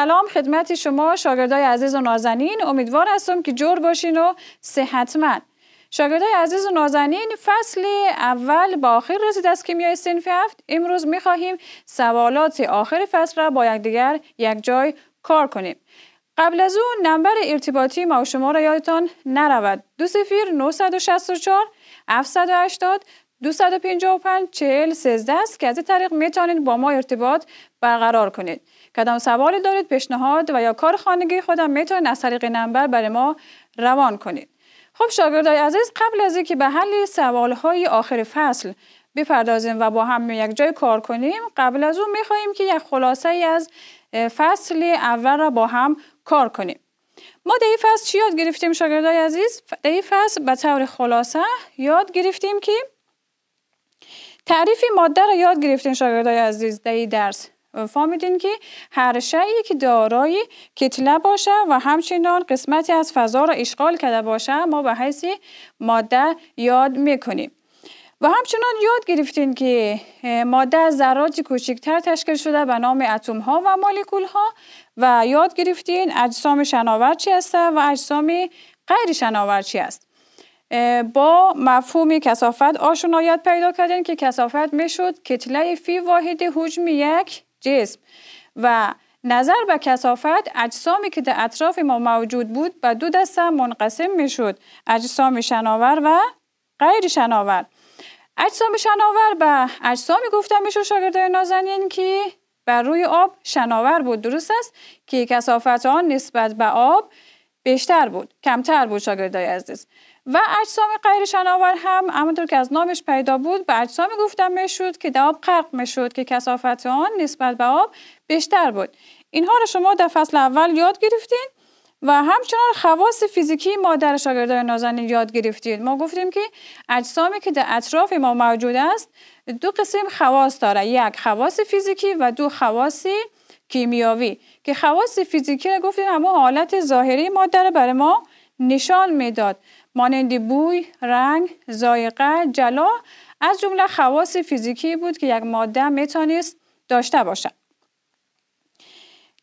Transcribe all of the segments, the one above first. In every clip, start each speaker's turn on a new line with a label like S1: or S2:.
S1: سلام خدمت شما شاگردای عزیز و نازنین امیدوار هستم که جور باشین و صحتمند شاگردای عزیز و نازنین فصل اول با آخر رسید از کیمیای سنف هفت امروز میخواهیم سوالات آخر فصل را با یکدیگر یک جای کار کنیم قبل از اون نمبر ارتباطی ما و شما را یادتان نرود دو سفیر 964 780 255 40 13 است که از طریق میتونید با ما ارتباط برقرار کنید کدام سوالی دارید پیشنهاد و یا کار خانگی خودم میتونید از طریق نمبر برای ما روان کنید خب شاگردای عزیز قبل از اینکه به حل سوالهای آخر فصل بپردازیم و با هم یک جای کار کنیم قبل از اون میخواهیم که یک خلاصه ای از فصل اول را با هم کار کنیم ما در این فصل چی یاد گرفتیم شاگردای عزیز؟ در این فصل به طور خلاصه یاد گرفتیم که تعریف ماده را یاد گرفتیم شاگردای عزیز در درس فهمیدین که هر شیعی که دارای کتله باشه و همچنان قسمتی از فضا را اشغال کرده باشه ما به حیث ماده یاد میکنیم و همچنان یاد گرفتین که ماده از ذرات کوچکتر تشکیل شده به نام اتم ها و مولکول ها و یاد گرفتین اجسام شناور چی هسته و اجسام غیر شناور چی است با مفهوم کسافت آشنایت پیدا کردین که کسافت میشد کتله فی واحد حجم یک جسم و نظر به کسافت اجسامی که در اطراف ما موجود بود به دو دسته منقسم می شد اجسام شناور و غیر شناور اجسام شناور به اجسامی گفته می شود شاگرده نازنین که بر روی آب شناور بود درست است که کسافت آن نسبت به آب بیشتر بود کمتر بود شاگرده عزیز و اجسام غیر شناور هم همونطور که از نامش پیدا بود به اجسام گفتم میشد که در آب غرق میشد که کسافت آن نسبت به آب بیشتر بود اینها رو شما در فصل اول یاد گرفتین و همچنان خواص فیزیکی مادر شاگردان نازنین یاد گرفتید ما گفتیم که اجسامی که در اطراف ما موجود است دو قسم خواص داره یک خواص فیزیکی و دو خواص کیمیاوی که خواص فیزیکی رو گفتیم اما حالت ظاهری مادر برای ما نشان میداد مانند بوی، رنگ، زایقه، جلا از جمله خواص فیزیکی بود که یک ماده میتونست داشته باشد.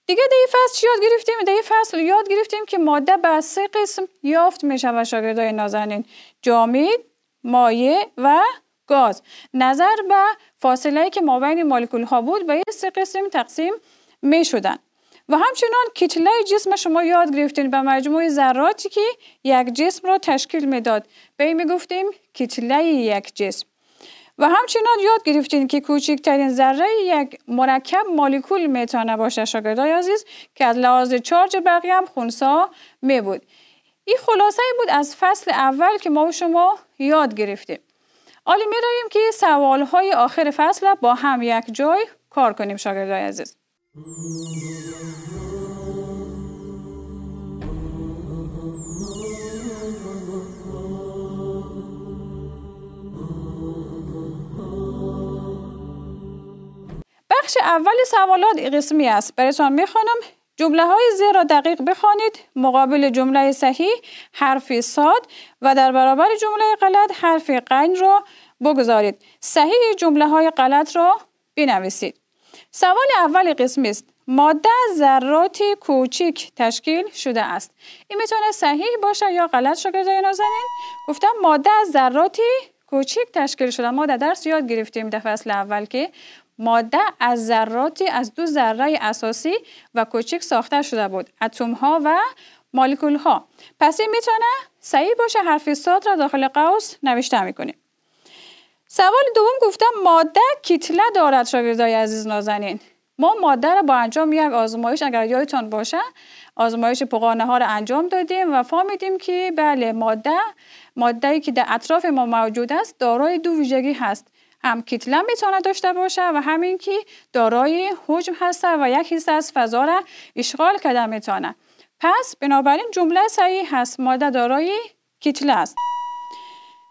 S1: دیگه در فصل چی یاد گرفتیم؟ در این فصل یاد گرفتیم که ماده به سه قسم یافت میشه و شاگردای نازنین جامد، مایع و گاز. نظر به فاصله که مابین مولکول‌ها ها بود به سه قسم تقسیم می شدن. و همچنان کتله جسم شما یاد گرفتین به مجموع ذراتی که یک جسم را تشکیل میداد به این میگفتیم کتله یک جسم و همچنان یاد گرفتین که کوچکترین ذره یک مرکب مولکول میتونه باشه شاگردای عزیز که از لحاظ چارج بقیه هم خونسا می بود این خلاصه بود از فصل اول که ما و شما یاد گرفتیم حالا می که سوال های آخر فصل با هم یک جای کار کنیم شاگردای عزیز بخش اول سوالات قسمی است برایتان میخوانم جمله های زیر را دقیق بخوانید مقابل جمله صحیح حرفی ساد و در برابر جمله غلط حرفی قنج را بگذارید صحیح جمله های غلط را بنویسید سوال اول قسمی است ماده ذرات کوچک تشکیل شده است این میتونه صحیح باشه یا غلط شاگردای نازنین گفتم ماده ذرات کوچک تشکیل شده ما در درس یاد گرفتیم در اول که ماده از ذراتی از دو ذره اساسی و کوچک ساخته شده بود اتم ها و مالکول ها پس این میتونه صحیح باشه حرف سات را داخل قوس نوشته میکنیم سوال دوم گفتم ماده کتله دارد شاگردای عزیز نازنین ما ماده را با انجام یک آزمایش اگر یادتان باشه آزمایش پوغانه ها را انجام دادیم و فهمیدیم که بله ماده ماده که در اطراف ما موجود است دارای دو ویژگی هست هم کتله میتونه داشته باشه و همین که دارای حجم هسته و یک حصه از فضا را اشغال کرده میتونه پس بنابراین جمله صحیح هست ماده دارای کتله است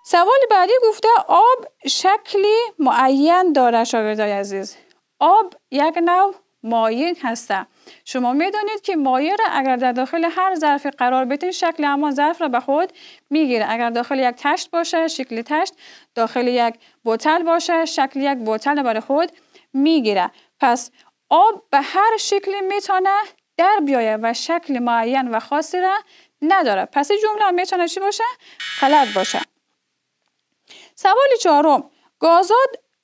S1: سوال بعدی گفته آب شکلی معین داره شاگردای عزیز آب یک نوع مایع هسته شما میدانید که مایع را اگر در داخل هر ظرفی قرار بدین شکل اما ظرف را به خود میگیره اگر داخل یک تشت باشه شکل تشت داخل یک بوتل باشه شکل یک بوتل برای خود میگیره پس آب به هر شکلی میتونه در بیایه و شکل معین و خاصی را نداره پس این جمله میتونه چی باشه غلط باشه سوال چهارم گازات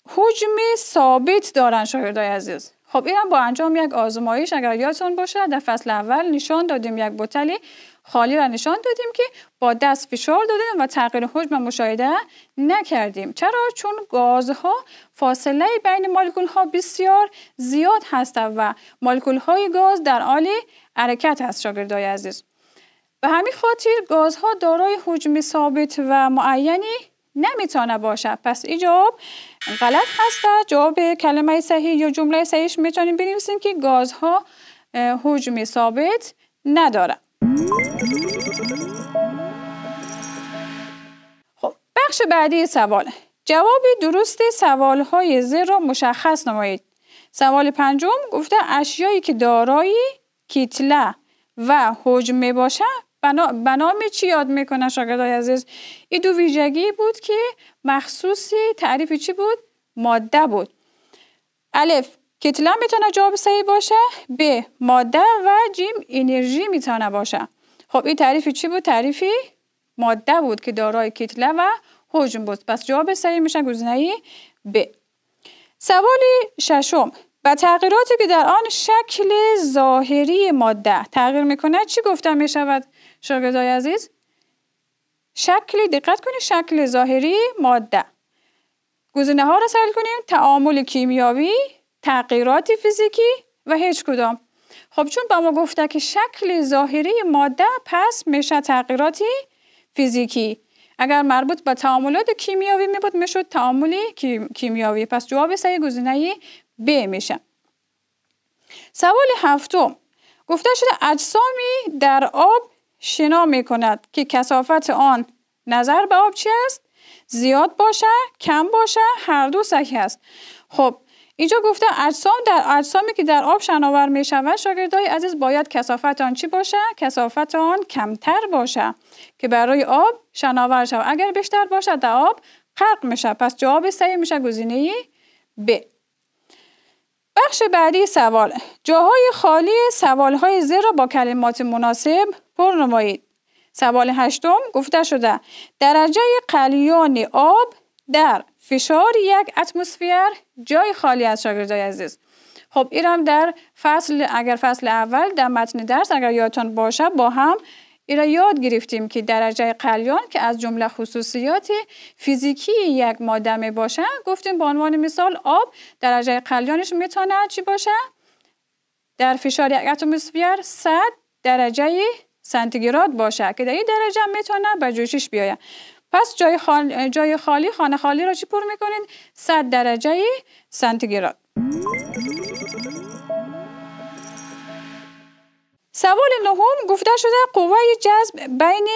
S1: حجم ثابت دارن شاهردای عزیز خب اینم با انجام یک آزمایش اگر یادتون باشه در فصل اول نشان دادیم یک بوتلی خالی را نشان دادیم که با دست فشار دادیم و تغییر حجم مشاهده نکردیم چرا چون گازها فاصله بین مولکول ها بسیار زیاد هستند و مولکول های گاز در حال حرکت هست شاگردای عزیز به همین خاطر گازها دارای حجم ثابت و معینی نمیتونه باشه پس این جواب غلط هسته جواب کلمه صحیح یا جمله صحیحش میتونیم بنویسیم که گازها حجم ثابت نداره خب بخش بعدی سوال جواب درست سوال های زیر را مشخص نمایید سوال پنجم گفته اشیایی که دارایی کتله و حجم باشه بنا, چی یاد میکنه شاگردای عزیز این دو ویژگی بود که مخصوصی تعریف چی بود ماده بود الف کتلا میتونه جواب صحیح باشه ب ماده و جیم انرژی میتونه باشه خب این تعریف چی بود تعریفی ماده بود که دارای کتله و حجم بود پس جواب صحیح میشه گزینه ب سوال ششم و تغییراتی که در آن شکل ظاهری ماده تغییر میکنه چی گفته میشود شاگردای عزیز شکل دقت کنید شکل ظاهری ماده گزینه ها را سل کنیم تعامل کیمیاوی تغییرات فیزیکی و هیچ کدام خب چون با ما گفته که شکل ظاهری ماده پس میشه تغییراتی فیزیکی اگر مربوط به تعاملات کیمیاوی می بود میشد تعامل کیمیاوی پس جواب سه گزینه ب میشه سوال هفتم گفته شده اجسامی در آب شنا می کند که کسافت آن نظر به آب چی است؟ زیاد باشه کم باشه هر دو صحیح است خب اینجا گفته اجسام در اجسامی که در آب شناور می شود شاگردای عزیز باید کسافت آن چی باشه کسافت آن کمتر باشه که برای آب شناور شود اگر بیشتر باشه در آب غرق میشه پس جواب صحیح میشه گزینه ب بخش بعدی سوال جاهای خالی سوالهای زیر را با کلمات مناسب پر نمایید سوال هشتم گفته شده درجه قلیان آب در فشار یک اتمسفر جای خالی از شاگردای عزیز خب ایرم در فصل اگر فصل اول در متن درس اگر یادتان باشه با هم را یاد گرفتیم که درجه قلیان که از جمله خصوصیات فیزیکی یک ماده می باشه گفتیم به عنوان مثال آب درجه قلیانش میتونه چی باشه در فشار یک اتمسفر 100 درجه سانتیگراد باشه که در این درجه میتونه به جوشش بیاید پس جای خالی, جای خالی خانه خالی را چی پر میکنید 100 درجه سانتیگراد سوال نهم گفته شده قوه جذب بین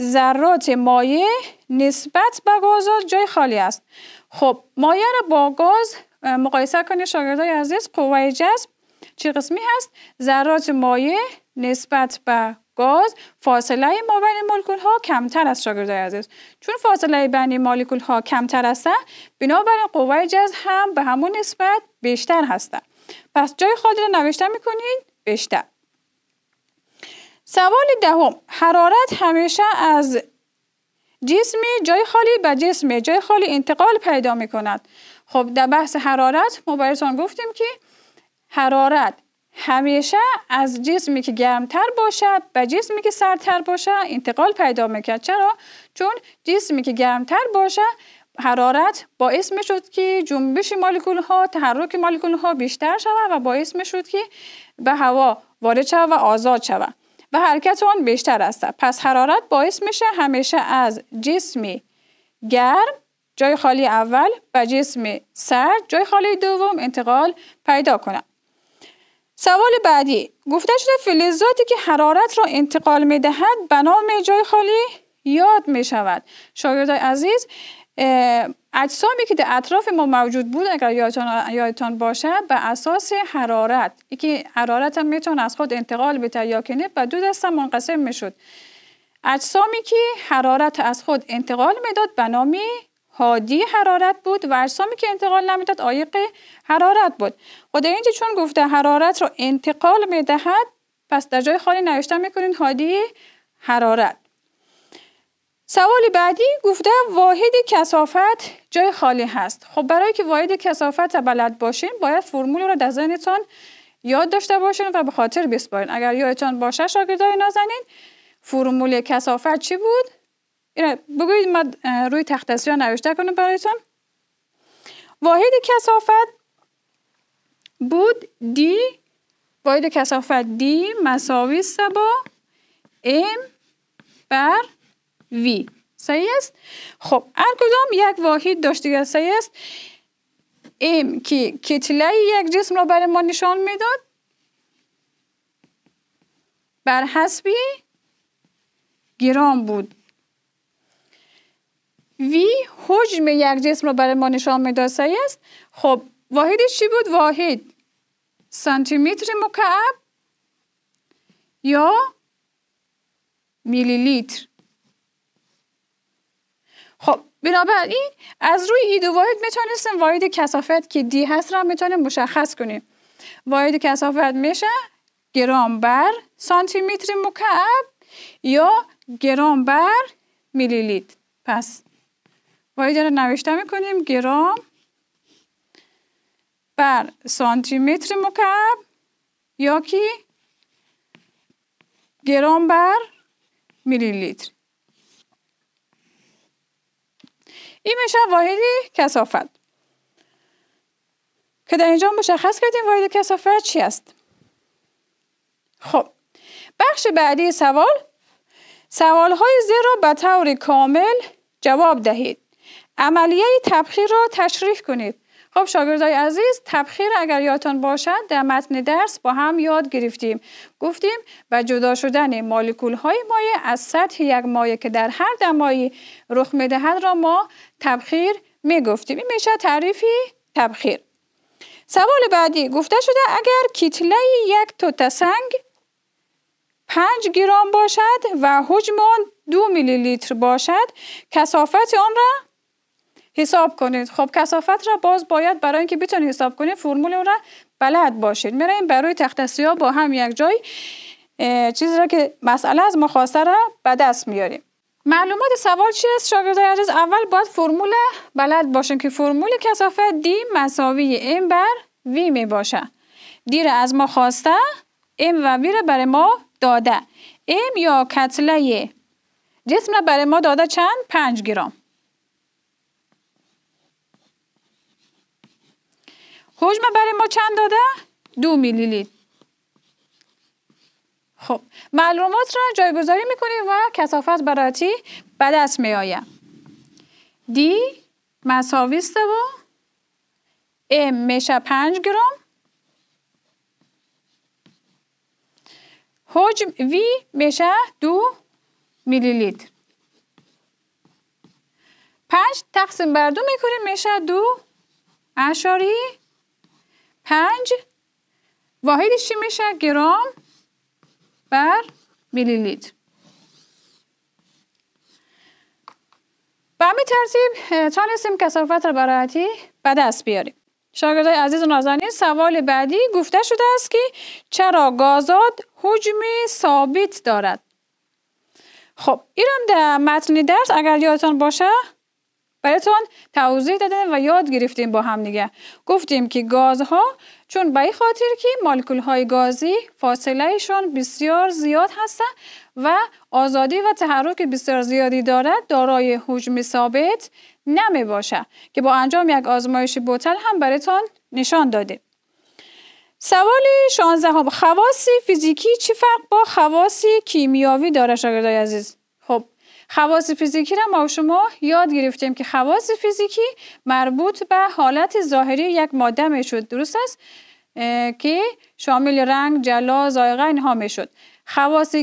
S1: ذرات مایع نسبت به گاز جای خالی است خب مایع را با گاز مقایسه کنید شاگردای عزیز قوه جذب چه قسمی هست ذرات مایع نسبت به گاز فاصله ما بین مولکول ها کمتر از شاگردای عزیز چون فاصله بین مولکول ها کمتر است بنابراین قوه جذب هم به همون نسبت بیشتر هستند پس جای خالی را نوشته میکنید بیشتر سوال دهم حرارت همیشه از جسمی جای خالی به جسم جای خالی انتقال پیدا می کند خب در بحث حرارت ما گفتیم که حرارت همیشه از جسمی که گرمتر باشد به جسمی که سردتر باشد انتقال پیدا میکرد چرا چون جسمی که گرمتر باشد حرارت باعث می شد که جنبش مولکول ها تحرک مولکول ها بیشتر شود و باعث می که به هوا وارد شود و آزاد شود و حرکت آن بیشتر است پس حرارت باعث میشه همیشه از جسم گرم جای خالی اول و جسم سرد جای خالی دوم انتقال پیدا کنم سوال بعدی گفته شده فلزاتی که حرارت را انتقال میدهد به نام جای خالی یاد می شود شاگردای عزیز اجسامی که در اطراف ما موجود بود اگر یادتان باشد به اساس حرارت یکی حرارت هم میتونه از خود انتقال بده یا کنه به دو دسته منقسم میشد اجسامی که حرارت از خود انتقال میداد به نامی هادی حرارت بود و اجسامی که انتقال نمیداد عایق حرارت بود خود خب اینجا چون گفته حرارت رو انتقال میدهد پس در جای خالی نوشته میکنین هادی حرارت سوال بعدی گفته واحد کسافت جای خالی هست خب برای که واحد کسافت بلد باشین باید فرمول رو در ذهنتان یاد داشته باشین و به خاطر بسپارین اگر یادتان باشه شاگردای نازنین فرمول کسافت چی بود بگویید من روی تخت را نوشته کنم برایتان واحد کسافت بود دی واحد کسافت دی مساوی سبا ام بر وی صحیح است خب هر کدام یک واحد داشته صحیح است ام که کتله یک جسم را برای ما نشان میداد بر حسب گرام بود وی حجم یک جسم را برای ما نشان میداد صحیح است خب واحدش چی بود واحد سانتی متر مکعب یا میلی لیتر بنابراین از روی ایدو واحد میتونستیم واحد کسافت که دی هست را میتونیم مشخص کنیم واید کسافت میشه گرام بر سانتی متر مکعب یا گرام بر میلی لیت. پس واحد را نوشته میکنیم گرام بر سانتی متر مکعب یا کی گرام بر میلی لیتر این میشه واحدی کسافت که در اینجا مشخص کردیم واحد کسافت چی است خب بخش بعدی سوال سوال های زیر را به طور کامل جواب دهید عملیه تبخیر را تشریح کنید خب شاگردای عزیز تبخیر اگر یادتان باشد در متن درس با هم یاد گرفتیم گفتیم و جدا شدن مالکول های مایع از سطح یک مایع که در هر دمایی رخ میدهد را ما تبخیر می گفتیم این میشه تعریفی تبخیر سوال بعدی گفته شده اگر کتله یک توت سنگ 5 گرم باشد و حجم آن دو میلی لیتر باشد کسافت آن را حساب کنید خب کسافت را باز باید برای اینکه بتونید حساب کنید فرمول را بلد باشید رویم برای تختصی ها با هم یک جای چیزی را که مسئله از ما خواسته را به دست میاریم معلومات سوال چی است شاگردای عزیز اول باید فرمول بلد باشین که فرمول کسافت دی مساوی ام بر وی می باشه دی را از ما خواسته ام و وی را برای ما داده ام یا کتله جسم را برای ما داده چند؟ پنج گرم حجم برای ما چند داده؟ دو میلی لیتر خب معلومات را جایگذاری میکنیم و کسافت براتی به دست میآیم دی مساویسته با ام میشه پنج گرم حجم وی میشه دو میلی لیتر پنج تقسیم بر دو میکنیم میشه دو اشاری پنج واحدش چی میشه گرام بر میلی لیتر و همین ترتیب تانستیم کسافت را برایتی راحتی به دست بیاریم شاگردای عزیز و نازنین سوال بعدی گفته شده است که چرا گازات حجم ثابت دارد خب ایرم در متن درس اگر یادتان باشه براتون توضیح دادیم و یاد گرفتیم با هم دیگه گفتیم که گازها چون به خاطر که مالکول های گازی شون بسیار زیاد هستن و آزادی و تحرک بسیار زیادی دارد دارای حجم ثابت نمی باشه که با انجام یک آزمایش بوتل هم براتون نشان دادیم سوال 16 خواص فیزیکی چی فرق با خواص کیمیاوی داره شاگردای عزیز خواص فیزیکی را ما شما یاد گرفتیم که خواص فیزیکی مربوط به حالت ظاهری یک ماده می شد درست است که شامل رنگ جلا زایقه اینها می شد خواص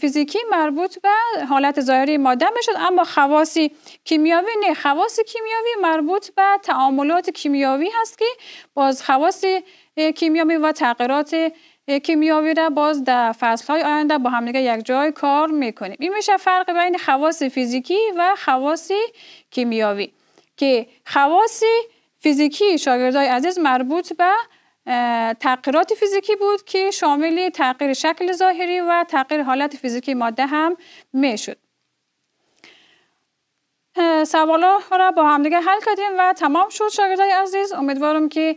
S1: فیزیکی مربوط به حالت ظاهری ماده میشد اما خواص کیمیاوی نه خواص کیمیاوی مربوط به تعاملات کیمیاوی هست که باز خواص کیمیاوی و تغییرات کیمیاوی را باز در فصل های آینده با همدیگه یک جای کار میکنیم این میشه فرق بین خواص فیزیکی و خواص کیمیاوی که خواص فیزیکی شاگردای عزیز مربوط به تغییرات فیزیکی بود که شامل تغییر شکل ظاهری و تغییر حالت فیزیکی ماده هم میشد ها را با همدیگه حل کردیم و تمام شد شاگردای عزیز امیدوارم که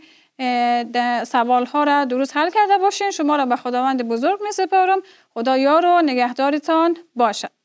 S1: سوال ها را درست حل کرده باشین شما را به خداوند بزرگ می سپارم خدا یار و نگهدارتان باشد